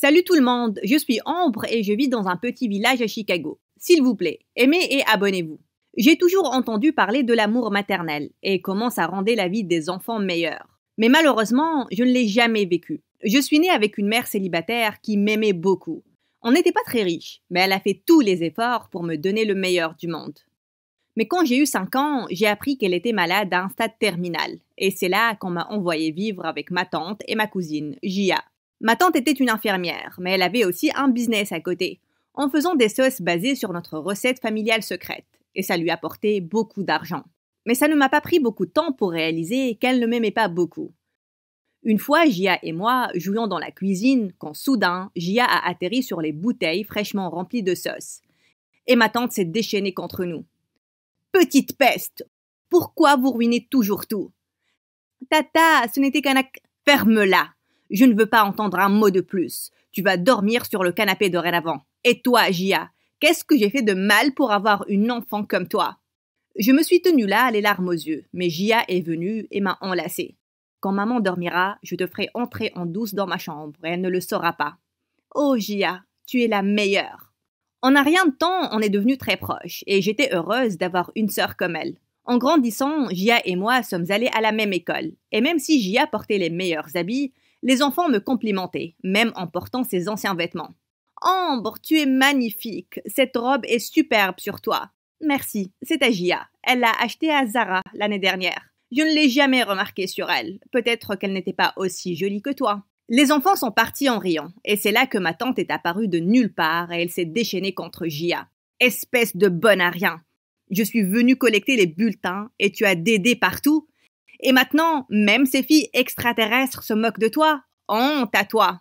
Salut tout le monde, je suis Ambre et je vis dans un petit village à Chicago. S'il vous plaît, aimez et abonnez-vous. J'ai toujours entendu parler de l'amour maternel et comment ça rendait la vie des enfants meilleure. Mais malheureusement, je ne l'ai jamais vécu. Je suis née avec une mère célibataire qui m'aimait beaucoup. On n'était pas très riche, mais elle a fait tous les efforts pour me donner le meilleur du monde. Mais quand j'ai eu 5 ans, j'ai appris qu'elle était malade à un stade terminal. Et c'est là qu'on m'a envoyé vivre avec ma tante et ma cousine, Jia. Ma tante était une infirmière, mais elle avait aussi un business à côté, en faisant des sauces basées sur notre recette familiale secrète, et ça lui apportait beaucoup d'argent. Mais ça ne m'a pas pris beaucoup de temps pour réaliser qu'elle ne m'aimait pas beaucoup. Une fois, Jia et moi jouions dans la cuisine quand soudain, Jia a atterri sur les bouteilles fraîchement remplies de sauces. Et ma tante s'est déchaînée contre nous. Petite peste Pourquoi vous ruinez toujours tout Tata, ce n'était qu'un ac... Ferme-la je ne veux pas entendre un mot de plus. Tu vas dormir sur le canapé dorénavant. Et toi, Gia, qu'est-ce que j'ai fait de mal pour avoir une enfant comme toi Je me suis tenue là, les larmes aux yeux, mais Gia est venue et m'a enlacée. Quand maman dormira, je te ferai entrer en douce dans ma chambre et elle ne le saura pas. Oh, Gia, tu es la meilleure. En un rien de temps, on est devenu très proches et j'étais heureuse d'avoir une sœur comme elle. En grandissant, Gia et moi sommes allés à la même école, et même si Gia portait les meilleurs habits, les enfants me complimentaient, même en portant ses anciens vêtements. Ambre, tu es magnifique. Cette robe est superbe sur toi. Merci, c'est à Gia. Elle l'a achetée à Zara l'année dernière. Je ne l'ai jamais remarquée sur elle. Peut-être qu'elle n'était pas aussi jolie que toi. Les enfants sont partis en riant, et c'est là que ma tante est apparue de nulle part et elle s'est déchaînée contre Gia. Espèce de bonne à rien. Je suis venue collecter les bulletins et tu as dédé partout. Et maintenant, même ces filles extraterrestres se moquent de toi. Honte à toi.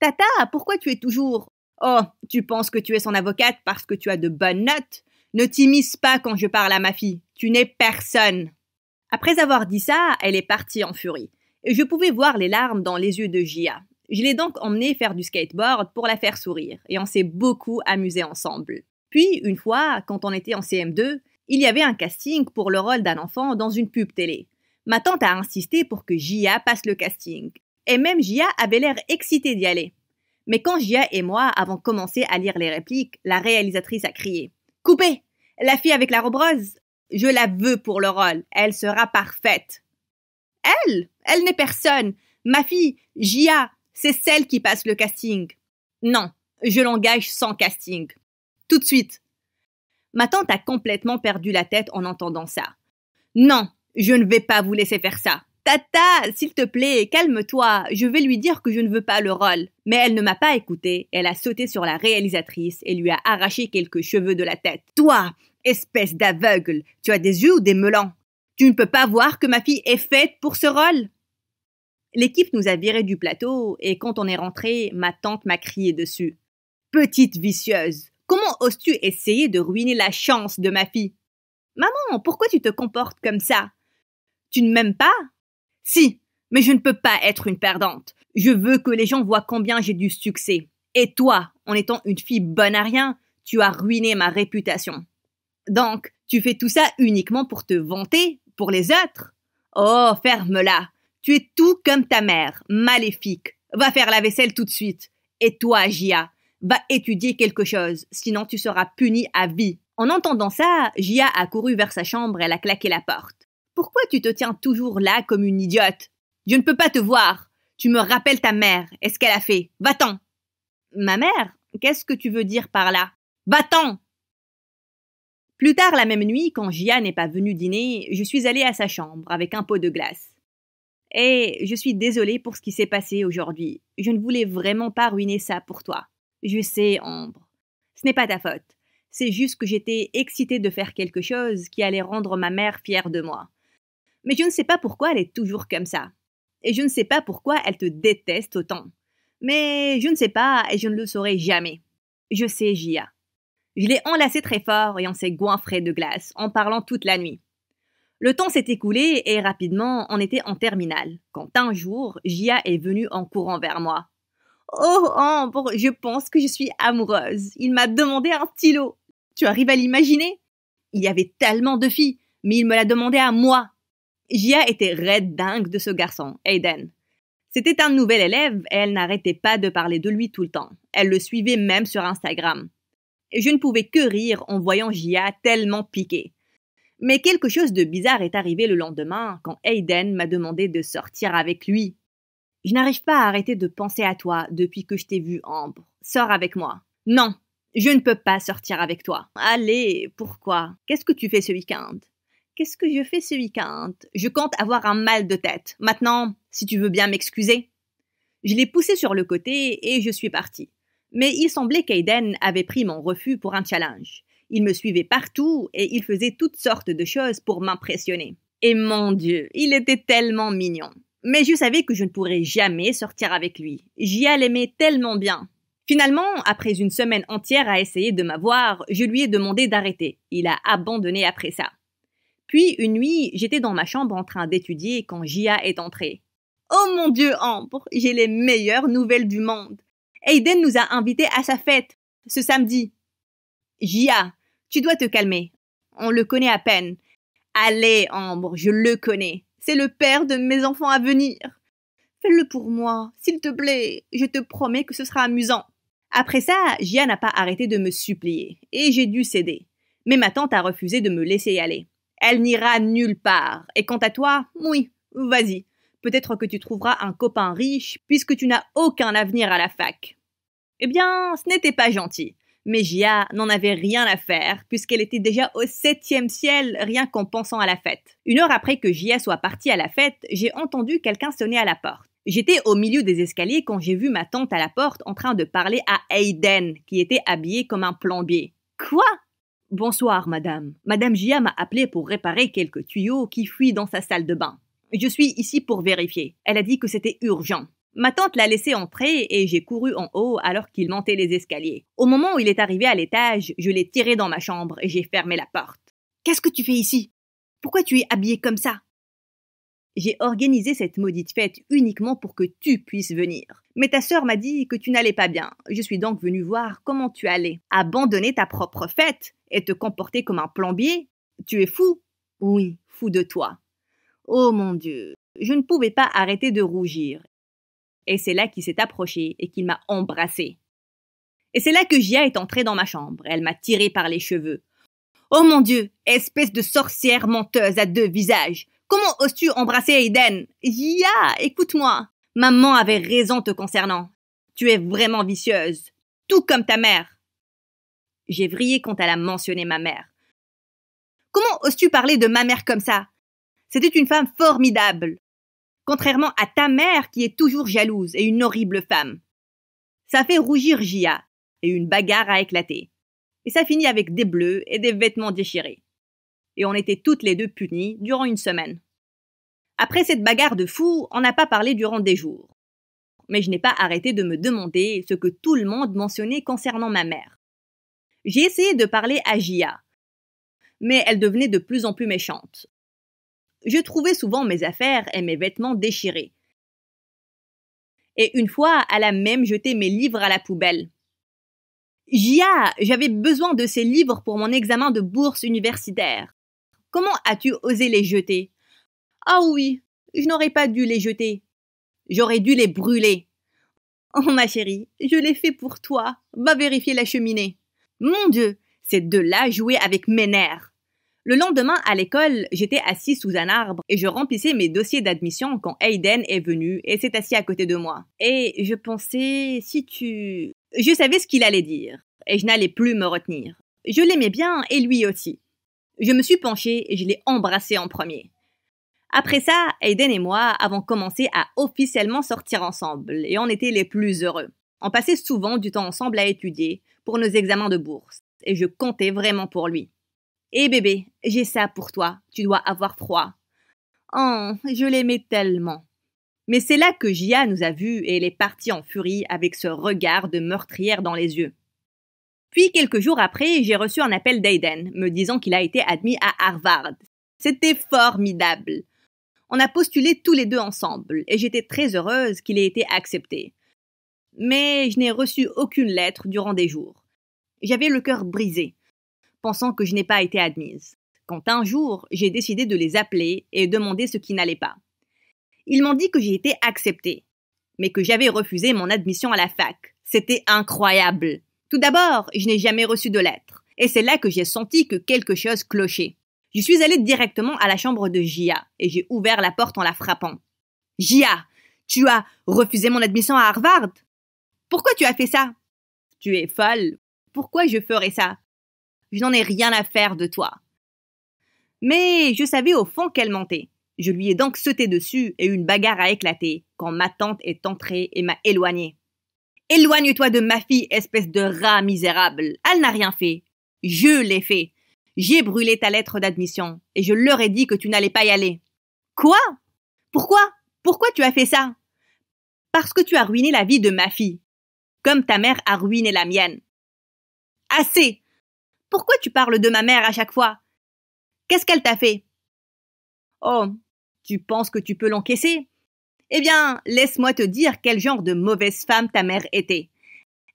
Tata, pourquoi tu es toujours Oh, tu penses que tu es son avocate parce que tu as de bonnes notes Ne t'immisce pas quand je parle à ma fille. Tu n'es personne. Après avoir dit ça, elle est partie en furie. Et je pouvais voir les larmes dans les yeux de Gia. Je l'ai donc emmenée faire du skateboard pour la faire sourire, et on s'est beaucoup amusé ensemble. Puis, une fois, quand on était en CM2, il y avait un casting pour le rôle d'un enfant dans une pub télé. Ma tante a insisté pour que Jia passe le casting. Et même Jia avait l'air excitée d'y aller. Mais quand Jia et moi avons commencé à lire les répliques, la réalisatrice a crié Coupez La fille avec la robe rose Je la veux pour le rôle. Elle sera parfaite. Elle Elle n'est personne. Ma fille, Jia, c'est celle qui passe le casting. Non, je l'engage sans casting. Tout de suite. Ma tante a complètement perdu la tête en entendant ça. Non, je ne vais pas vous laisser faire ça. Tata, s'il te plaît, calme-toi, je vais lui dire que je ne veux pas le rôle. Mais elle ne m'a pas écouté, elle a sauté sur la réalisatrice et lui a arraché quelques cheveux de la tête. Toi, espèce d'aveugle, tu as des yeux ou des melons Tu ne peux pas voir que ma fille est faite pour ce rôle L'équipe nous a virés du plateau et quand on est rentré, ma tante m'a crié dessus. Petite vicieuse, comment oses-tu essayer de ruiner la chance de ma fille Maman, pourquoi tu te comportes comme ça tu ne m'aimes pas Si, mais je ne peux pas être une perdante. Je veux que les gens voient combien j'ai du succès. Et toi, en étant une fille bonne à rien, tu as ruiné ma réputation. Donc, tu fais tout ça uniquement pour te vanter, pour les autres Oh, ferme-la. Tu es tout comme ta mère, maléfique. Va faire la vaisselle tout de suite. Et toi, Gia, va étudier quelque chose, sinon tu seras puni à vie. En entendant ça, Gia a couru vers sa chambre, et elle a claqué la porte. Pourquoi tu te tiens toujours là comme une idiote Je ne peux pas te voir. Tu me rappelles ta mère est ce qu'elle a fait. Va-t'en. Ma mère Qu'est-ce que tu veux dire par là Va-t'en Plus tard la même nuit, quand Jia n'est pas venue dîner, je suis allée à sa chambre avec un pot de glace. Et je suis désolée pour ce qui s'est passé aujourd'hui. Je ne voulais vraiment pas ruiner ça pour toi. Je sais, Ambre. Ce n'est pas ta faute. C'est juste que j'étais excitée de faire quelque chose qui allait rendre ma mère fière de moi. Mais je ne sais pas pourquoi elle est toujours comme ça. Et je ne sais pas pourquoi elle te déteste autant. Mais je ne sais pas et je ne le saurai jamais. Je sais Jia. Je l'ai enlacée très fort et on s'est goinfré de glace en parlant toute la nuit. Le temps s'est écoulé et rapidement on était en terminale quand un jour Jia est venue en courant vers moi. Oh je pense que je suis amoureuse. Il m'a demandé un stylo. Tu arrives à l'imaginer Il y avait tellement de filles, mais il me l'a demandé à moi Jia était raide dingue de ce garçon, Aiden. C'était un nouvel élève et elle n'arrêtait pas de parler de lui tout le temps. Elle le suivait même sur Instagram. Et je ne pouvais que rire en voyant Jia tellement piquée. Mais quelque chose de bizarre est arrivé le lendemain quand Aiden m'a demandé de sortir avec lui. Je n'arrive pas à arrêter de penser à toi depuis que je t'ai vu, Ambre. Sors avec moi. Non, je ne peux pas sortir avec toi. Allez, pourquoi Qu'est-ce que tu fais ce week-end Qu'est-ce que je fais ce week-end Je compte avoir un mal de tête. Maintenant, si tu veux bien m'excuser. Je l'ai poussé sur le côté et je suis partie. Mais il semblait qu'Aiden avait pris mon refus pour un challenge. Il me suivait partout et il faisait toutes sortes de choses pour m'impressionner. Et mon Dieu, il était tellement mignon. Mais je savais que je ne pourrais jamais sortir avec lui. J'y allais tellement bien. Finalement, après une semaine entière à essayer de m'avoir, je lui ai demandé d'arrêter. Il a abandonné après ça. Puis une nuit, j'étais dans ma chambre en train d'étudier quand Jia est entrée. Oh mon Dieu, Ambre, j'ai les meilleures nouvelles du monde. Aiden nous a invités à sa fête, ce samedi. Jia, tu dois te calmer. On le connaît à peine. Allez, Ambre, je le connais. C'est le père de mes enfants à venir. Fais-le pour moi, s'il te plaît. Je te promets que ce sera amusant. Après ça, Jia n'a pas arrêté de me supplier, et j'ai dû céder. Mais ma tante a refusé de me laisser y aller. Elle n'ira nulle part. Et quant à toi, oui, vas-y. Peut-être que tu trouveras un copain riche, puisque tu n'as aucun avenir à la fac. Eh bien, ce n'était pas gentil. Mais Gia n'en avait rien à faire, puisqu'elle était déjà au septième ciel, rien qu'en pensant à la fête. Une heure après que Gia soit partie à la fête, j'ai entendu quelqu'un sonner à la porte. J'étais au milieu des escaliers quand j'ai vu ma tante à la porte en train de parler à Aiden, qui était habillé comme un plombier. Quoi Bonsoir, madame. Madame Gia m'a appelé pour réparer quelques tuyaux qui fuient dans sa salle de bain. Je suis ici pour vérifier. Elle a dit que c'était urgent. Ma tante l'a laissé entrer et j'ai couru en haut alors qu'il montait les escaliers. Au moment où il est arrivé à l'étage, je l'ai tiré dans ma chambre et j'ai fermé la porte. Qu'est-ce que tu fais ici Pourquoi tu es habillé comme ça j'ai organisé cette maudite fête uniquement pour que tu puisses venir. Mais ta sœur m'a dit que tu n'allais pas bien. Je suis donc venue voir comment tu allais. Abandonner ta propre fête et te comporter comme un plombier Tu es fou Oui, fou de toi. Oh mon Dieu Je ne pouvais pas arrêter de rougir. Et c'est là qu'il s'est approché et qu'il m'a embrassé. Et c'est là que Gia est entrée dans ma chambre. Elle m'a tiré par les cheveux. Oh mon Dieu Espèce de sorcière menteuse à deux visages Comment oses-tu embrasser Aiden Ya, écoute-moi. Maman avait raison te concernant. Tu es vraiment vicieuse, tout comme ta mère. J'ai vrillé quand elle a mentionné ma mère. Comment oses-tu parler de ma mère comme ça C'était une femme formidable, contrairement à ta mère qui est toujours jalouse et une horrible femme. Ça fait rougir Jia et une bagarre a éclaté. Et ça finit avec des bleus et des vêtements déchirés. Et on était toutes les deux punies durant une semaine. Après cette bagarre de fou, on n'a pas parlé durant des jours. Mais je n'ai pas arrêté de me demander ce que tout le monde mentionnait concernant ma mère. J'ai essayé de parler à Gia, mais elle devenait de plus en plus méchante. Je trouvais souvent mes affaires et mes vêtements déchirés. Et une fois, elle a même jeté mes livres à la poubelle. Gia, j'avais besoin de ces livres pour mon examen de bourse universitaire. Comment as-tu osé les jeter ah oui, je n'aurais pas dû les jeter. J'aurais dû les brûler. Oh ma chérie, je l'ai fait pour toi. Va vérifier la cheminée. Mon Dieu, c'est de là jouer avec mes nerfs. Le lendemain, à l'école, j'étais assis sous un arbre et je remplissais mes dossiers d'admission quand Hayden est venu et s'est assis à côté de moi. Et je pensais, si tu... Je savais ce qu'il allait dire et je n'allais plus me retenir. Je l'aimais bien et lui aussi. Je me suis penchée et je l'ai embrassé en premier. Après ça, Aiden et moi avons commencé à officiellement sortir ensemble et on était les plus heureux. On passait souvent du temps ensemble à étudier pour nos examens de bourse et je comptais vraiment pour lui. Hé eh bébé, j'ai ça pour toi, tu dois avoir froid. Oh, je l'aimais tellement. Mais c'est là que Jia nous a vus et elle est partie en furie avec ce regard de meurtrière dans les yeux. Puis quelques jours après, j'ai reçu un appel d'Aiden me disant qu'il a été admis à Harvard. C'était formidable. On a postulé tous les deux ensemble et j'étais très heureuse qu'il ait été accepté. Mais je n'ai reçu aucune lettre durant des jours. J'avais le cœur brisé, pensant que je n'ai pas été admise. Quand un jour, j'ai décidé de les appeler et demander ce qui n'allait pas. Ils m'ont dit que j'ai été acceptée, mais que j'avais refusé mon admission à la fac. C'était incroyable. Tout d'abord, je n'ai jamais reçu de lettre, et c'est là que j'ai senti que quelque chose clochait. Je suis allée directement à la chambre de Jia et j'ai ouvert la porte en la frappant. Jia, tu as refusé mon admission à Harvard Pourquoi tu as fait ça Tu es folle. Pourquoi je ferais ça Je n'en ai rien à faire de toi. Mais je savais au fond qu'elle mentait. Je lui ai donc sauté dessus et une bagarre a éclaté quand ma tante est entrée et m'a éloignée. Éloigne-toi de ma fille, espèce de rat misérable. Elle n'a rien fait. Je l'ai fait. J'ai brûlé ta lettre d'admission et je leur ai dit que tu n'allais pas y aller. Quoi Pourquoi Pourquoi tu as fait ça Parce que tu as ruiné la vie de ma fille, comme ta mère a ruiné la mienne. Assez Pourquoi tu parles de ma mère à chaque fois Qu'est-ce qu'elle t'a fait Oh, tu penses que tu peux l'encaisser Eh bien, laisse-moi te dire quel genre de mauvaise femme ta mère était.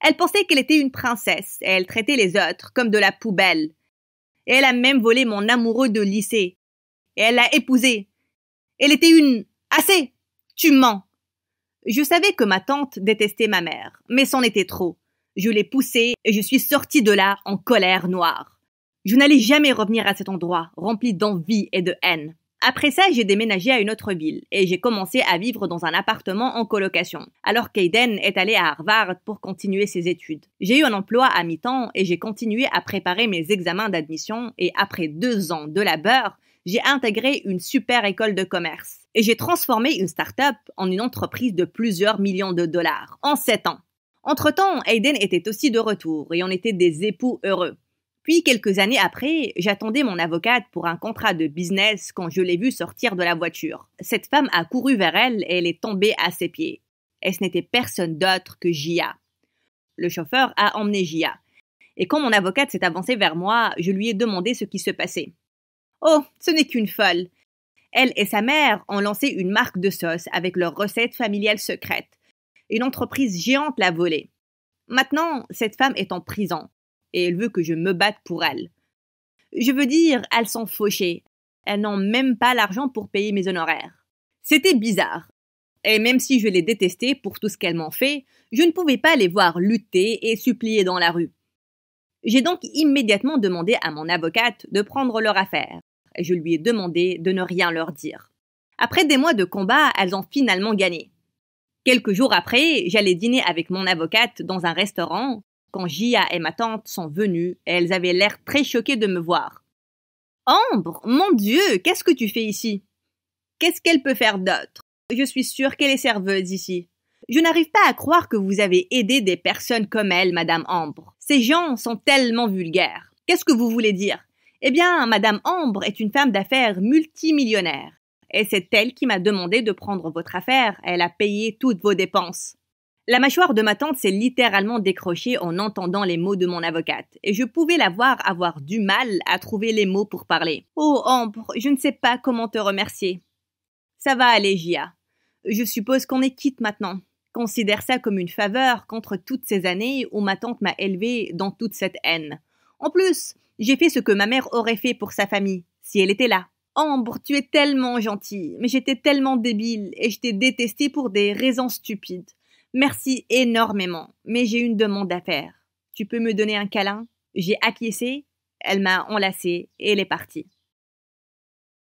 Elle pensait qu'elle était une princesse et elle traitait les autres comme de la poubelle elle a même volé mon amoureux de lycée. Et elle l'a épousé. Elle était une. Assez. Tu mens. Je savais que ma tante détestait ma mère, mais c'en était trop. Je l'ai poussée et je suis sortie de là en colère noire. Je n'allais jamais revenir à cet endroit, rempli d'envie et de haine. Après ça, j'ai déménagé à une autre ville et j'ai commencé à vivre dans un appartement en colocation, alors qu'Aiden est allé à Harvard pour continuer ses études. J'ai eu un emploi à mi-temps et j'ai continué à préparer mes examens d'admission et après deux ans de labeur, j'ai intégré une super école de commerce et j'ai transformé une start-up en une entreprise de plusieurs millions de dollars en sept ans. Entre-temps, Aiden était aussi de retour et on était des époux heureux. Puis quelques années après, j'attendais mon avocate pour un contrat de business quand je l'ai vue sortir de la voiture. Cette femme a couru vers elle et elle est tombée à ses pieds. Et ce n'était personne d'autre que Jia. Le chauffeur a emmené Jia. Et quand mon avocate s'est avancée vers moi, je lui ai demandé ce qui se passait. Oh, ce n'est qu'une folle. Elle et sa mère ont lancé une marque de sauce avec leur recette familiale secrète. Une entreprise géante l'a volée. Maintenant, cette femme est en prison et elle veut que je me batte pour elle. Je veux dire, elles sont fauchées. Elles n'ont même pas l'argent pour payer mes honoraires. C'était bizarre. Et même si je les détestais pour tout ce qu'elles m'ont fait, je ne pouvais pas les voir lutter et supplier dans la rue. J'ai donc immédiatement demandé à mon avocate de prendre leur affaire. Je lui ai demandé de ne rien leur dire. Après des mois de combat, elles ont finalement gagné. Quelques jours après, j'allais dîner avec mon avocate dans un restaurant quand Jia et ma tante sont venues, elles avaient l'air très choquées de me voir. Ambre, mon Dieu, qu'est-ce que tu fais ici Qu'est-ce qu'elle peut faire d'autre Je suis sûre qu'elle est serveuse ici. Je n'arrive pas à croire que vous avez aidé des personnes comme elle, Madame Ambre. Ces gens sont tellement vulgaires. Qu'est-ce que vous voulez dire Eh bien, Madame Ambre est une femme d'affaires multimillionnaire. Et c'est elle qui m'a demandé de prendre votre affaire. Elle a payé toutes vos dépenses. La mâchoire de ma tante s'est littéralement décrochée en entendant les mots de mon avocate, et je pouvais la voir avoir du mal à trouver les mots pour parler. Oh, Ambre, je ne sais pas comment te remercier. Ça va aller, Je suppose qu'on est quitte maintenant. Considère ça comme une faveur contre toutes ces années où ma tante m'a élevée dans toute cette haine. En plus, j'ai fait ce que ma mère aurait fait pour sa famille, si elle était là. Ambre, tu es tellement gentille, mais j'étais tellement débile et je t'ai détestée pour des raisons stupides. Merci énormément, mais j'ai une demande à faire. Tu peux me donner un câlin J'ai acquiescé, elle m'a enlacé et elle est partie.